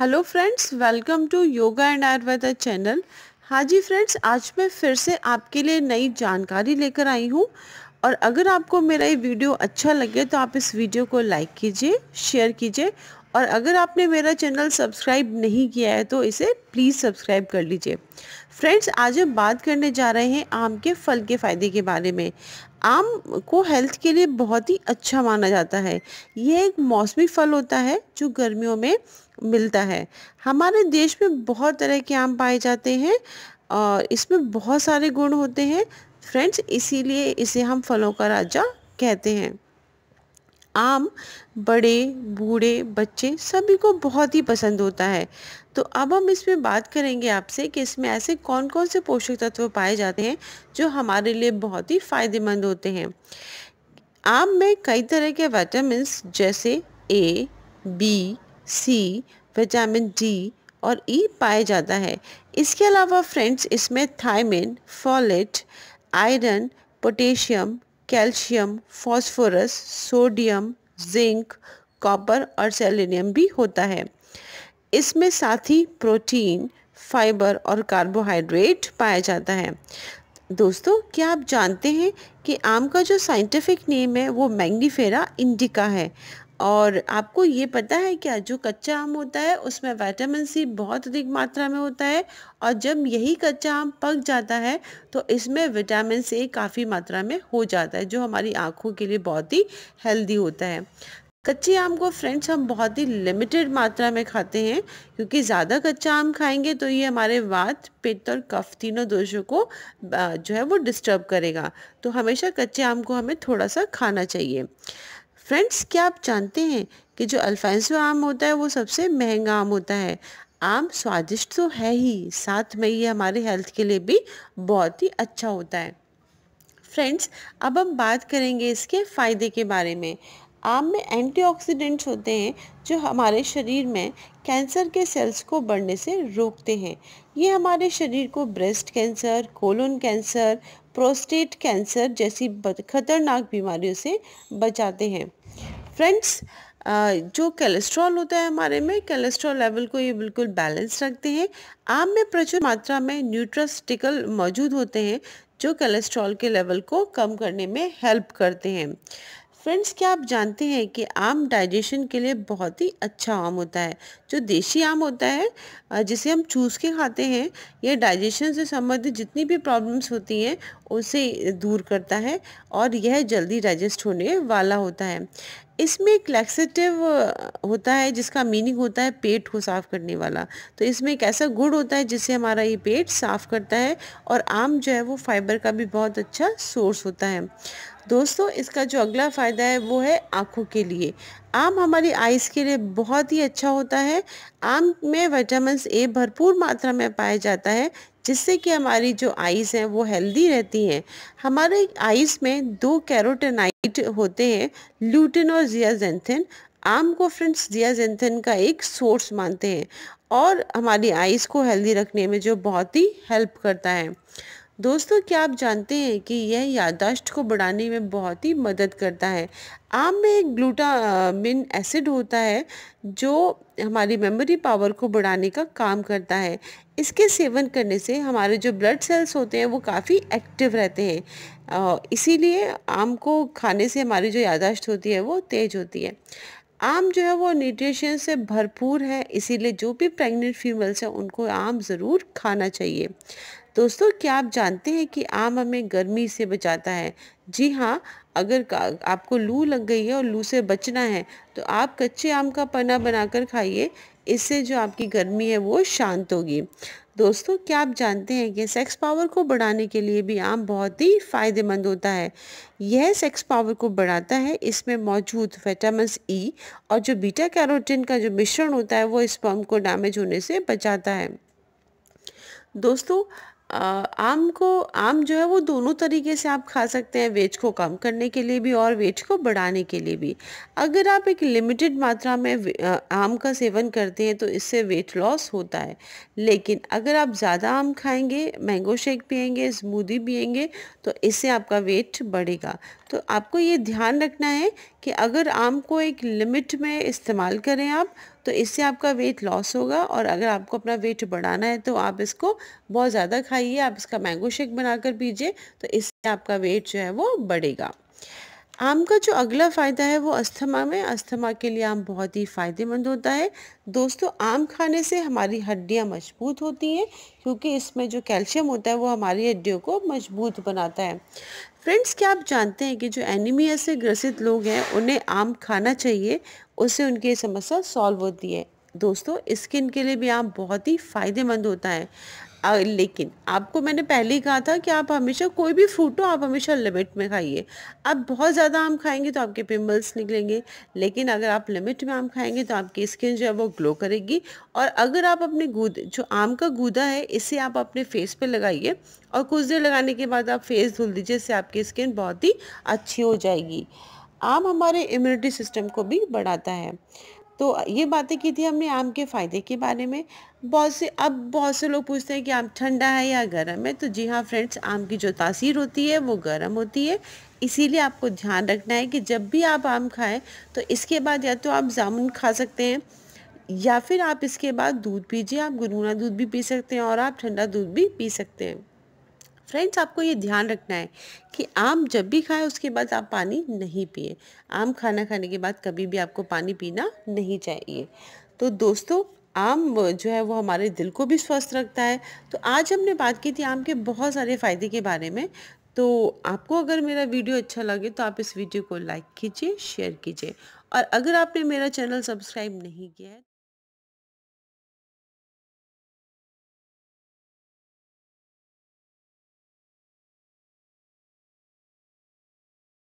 hello friends welcome to yoga and Ayurveda channel हाँ जी friends आज मैं फिर से आपके लिए नई जानकारी लेकर आई हूँ और अगर आपको मेरा ये वीडियो अच्छा लगे तो आप इस वीडियो को लाइक कीजिए शेयर कीजिए और अगर आपने मेरा चैनल सब्सक्राइब नहीं किया है तो इसे प्लीज़ सब्सक्राइब कर लीजिए फ्रेंड्स आज हम बात करने जा रहे हैं आम के फल के फ़ायदे के बारे में आम को हेल्थ के लिए बहुत ही अच्छा माना जाता है यह एक मौसमी फल होता है जो गर्मियों में मिलता है हमारे देश में बहुत तरह के आम पाए जाते हैं और इसमें बहुत सारे गुण होते हैं फ्रेंड्स इसीलिए इसे हम फलों का राजा कहते हैं आम बड़े बूढ़े बच्चे सभी को बहुत ही पसंद होता है तो अब हम इसमें बात करेंगे आपसे कि इसमें ऐसे कौन कौन से पोषक तत्व पाए जाते हैं जो हमारे लिए बहुत ही फ़ायदेमंद होते हैं आम में कई तरह के वाइटामिन जैसे A B C vitamin D और ई e पाया जाता है इसके अलावा फ्रेंड्स इसमें thiamine folate iron potassium calcium phosphorus sodium zinc copper और सेलेनियम भी होता है इसमें साथ ही प्रोटीन फाइबर और कार्बोहाइड्रेट पाया जाता है दोस्तों क्या आप जानते हैं कि आम का जो साइंटिफिक नेम है वो मैग्नीफेरा इंडिका है और आपको ये पता है क्या जो कच्चा आम होता है उसमें विटामिन सी बहुत अधिक मात्रा में होता है और जब यही कच्चा आम पक जाता है तो इसमें विटामिन सी काफ़ी मात्रा में हो जाता है जो हमारी आँखों के लिए बहुत ही हेल्दी होता है कच्चे आम को फ्रेंड्स हम बहुत ही लिमिटेड मात्रा में खाते हैं क्योंकि ज़्यादा कच्चा आम खाएंगे तो ये हमारे वात पित्त और कफ तीनों दोषों को जो है वो डिस्टर्ब करेगा तो हमेशा कच्चे आम को हमें थोड़ा सा खाना चाहिए फ्रेंड्स क्या आप जानते हैं कि जो अल्फांसो आम होता है वो सबसे महंगा आम होता है आम स्वादिष्ट तो है ही साथ में ये हमारे हेल्थ के लिए भी बहुत ही अच्छा होता है फ्रेंड्स अब हम बात करेंगे इसके फ़ायदे के बारे में आम में एंटीऑक्सीडेंट्स होते हैं जो हमारे शरीर में कैंसर के सेल्स को बढ़ने से रोकते हैं ये हमारे शरीर को breast cancer colon cancer prostate cancer जैसी खतरनाक बीमारियों से बचाते हैं फ्रेंड्स जो कोलेस्ट्रॉल होता है हमारे में कोलेस्ट्रॉल लेवल को ये बिल्कुल बैलेंस रखते हैं आम में प्रचुर मात्रा में न्यूट्रास्टिकल मौजूद होते हैं जो कोलेस्ट्रॉल के लेवल को कम करने में हेल्प करते हैं फ्रेंड्स क्या आप जानते हैं कि आम डाइजेशन के लिए बहुत ही अच्छा आम होता है जो देशी आम होता है जिसे हम चूस के खाते हैं यह डाइजेशन से संबंधित जितनी भी प्रॉब्लम्स होती हैं उसे दूर करता है और यह जल्दी डाइजेस्ट होने वाला होता है इसमें एक लैक्सेटिव होता है जिसका मीनिंग होता है पेट को साफ़ करने वाला तो इसमें एक ऐसा गुड़ होता है जिससे हमारा ये पेट साफ़ करता है और आम जो है वो फाइबर का भी बहुत अच्छा सोर्स होता है दोस्तों इसका जो अगला फ़ायदा है वो है आँखों के लिए आम हमारी आइज़ के लिए बहुत ही अच्छा होता है आम में विटामिन ए भरपूर मात्रा में पाया जाता है जिससे कि हमारी जो आइज़ हैं वो हेल्दी रहती हैं हमारे आइज़ में दो कैरोटेनाइट होते हैं ल्यूटिन और जियाजेंथिन आम को फ्रेंड्स जियाजेंथिन का एक सोर्स मानते हैं और हमारी आइज़ को हेल्दी रखने में जो बहुत ही हेल्प करता है दोस्तों क्या आप जानते हैं कि यह यादाश्त को बढ़ाने में बहुत ही मदद करता है आम में एक ग्लूटामिन एसिड होता है जो हमारी मेमोरी पावर को बढ़ाने का काम करता है इसके सेवन करने से हमारे जो ब्लड सेल्स होते हैं वो काफ़ी एक्टिव रहते हैं इसीलिए आम को खाने से हमारी जो यादाश्त होती है वो तेज़ होती है आम जो है वो न्यूट्रिशन से भरपूर है इसीलिए जो भी प्रेग्नेंट फीमेल्स हैं उनको आम ज़रूर खाना चाहिए दोस्तों क्या आप जानते हैं कि आम हमें गर्मी से बचाता है जी हाँ अगर आपको लू लग गई है और लू से बचना है तो आप कच्चे आम का पना बनाकर खाइए इससे जो आपकी गर्मी है वो शांत होगी दोस्तों क्या आप जानते हैं कि सेक्स पावर को बढ़ाने के लिए भी आम बहुत ही फ़ायदेमंद होता है यह सेक्स पावर को बढ़ाता है इसमें मौजूद विटामिन ई e और जो बीटा कैरोटिन का जो मिश्रण होता है वो स्पर्म को डैमेज होने से बचाता है दोस्तों आम को आम जो है वो दोनों तरीके से आप खा सकते हैं वेज को कम करने के लिए भी और वेज को बढ़ाने के लिए भी अगर आप एक लिमिटेड मात्रा में आम का सेवन करते हैं तो इससे वेट लॉस होता है लेकिन अगर आप ज़्यादा आम खाएंगे मैंगो शेक पियेंगे स्मूदी पियेंगे तो इससे आपका वेट बढ़ेगा तो आपको ये ध्यान रखना है कि अगर आम को एक लिमिट में इस्तेमाल करें आप तो इससे आपका वेट लॉस होगा और अगर आपको अपना वेट बढ़ाना है तो आप इसको बहुत ज़्यादा खाइए आप इसका मैंगो शेक बनाकर पीजिए तो इससे आपका वेट जो है वो बढ़ेगा आम का जो अगला फ़ायदा है वो अस्थमा में अस्थमा के लिए आम बहुत ही फ़ायदेमंद होता है दोस्तों आम खाने से हमारी हड्डियाँ मजबूत होती हैं क्योंकि इसमें जो कैल्शियम होता है वो हमारी हड्डियों को मजबूत बनाता है फ्रेंड्स क्या आप जानते हैं कि जो एनीमिया से ग्रसित लोग हैं उन्हें आम खाना चाहिए उससे उनकी समस्या सॉल्व होती है दोस्तों स्किन के लिए भी आम बहुत ही फ़ायदेमंद होता है लेकिन आपको मैंने पहले ही कहा था कि आप हमेशा कोई भी फ्रूट हो आप हमेशा लिमिट में खाइए आप बहुत ज़्यादा आम खाएंगे तो आपके पिम्पल्स निकलेंगे लेकिन अगर आप लिमिट में आम खाएंगे तो आपकी स्किन जो है वो ग्लो करेगी और अगर आप अपने गूद जो आम का गूदा है इसे आप अपने फेस पर लगाइए और कुछ देर लगाने के बाद आप फेस धुल दीजिए इससे आपकी स्किन बहुत ही अच्छी हो जाएगी आम हमारे इम्यूनिटी सिस्टम को भी बढ़ाता है तो ये बातें की थी हमने आम के फ़ायदे के बारे में बहुत से अब बहुत से लोग पूछते हैं कि आम ठंडा है या गर्म है तो जी हाँ फ्रेंड्स आम की जो तासीर होती है वो गर्म होती है इसीलिए आपको ध्यान रखना है कि जब भी आप आम खाएं तो इसके बाद या तो आप जामुन खा सकते हैं या फिर आप इसके बाद दूध पीजिए आप गुनगुना दूध भी पी सकते हैं और आप ठंडा दूध भी पी सकते हैं फ्रेंड्स आपको ये ध्यान रखना है कि आम जब भी खाएं उसके बाद आप पानी नहीं पिए आम खाना खाने के बाद कभी भी आपको पानी पीना नहीं चाहिए तो दोस्तों आम जो है वो हमारे दिल को भी स्वस्थ रखता है तो आज हमने बात की थी आम के बहुत सारे फ़ायदे के बारे में तो आपको अगर मेरा वीडियो अच्छा लगे तो आप इस वीडियो को लाइक कीजिए शेयर कीजिए और अगर आपने मेरा चैनल सब्सक्राइब नहीं किया है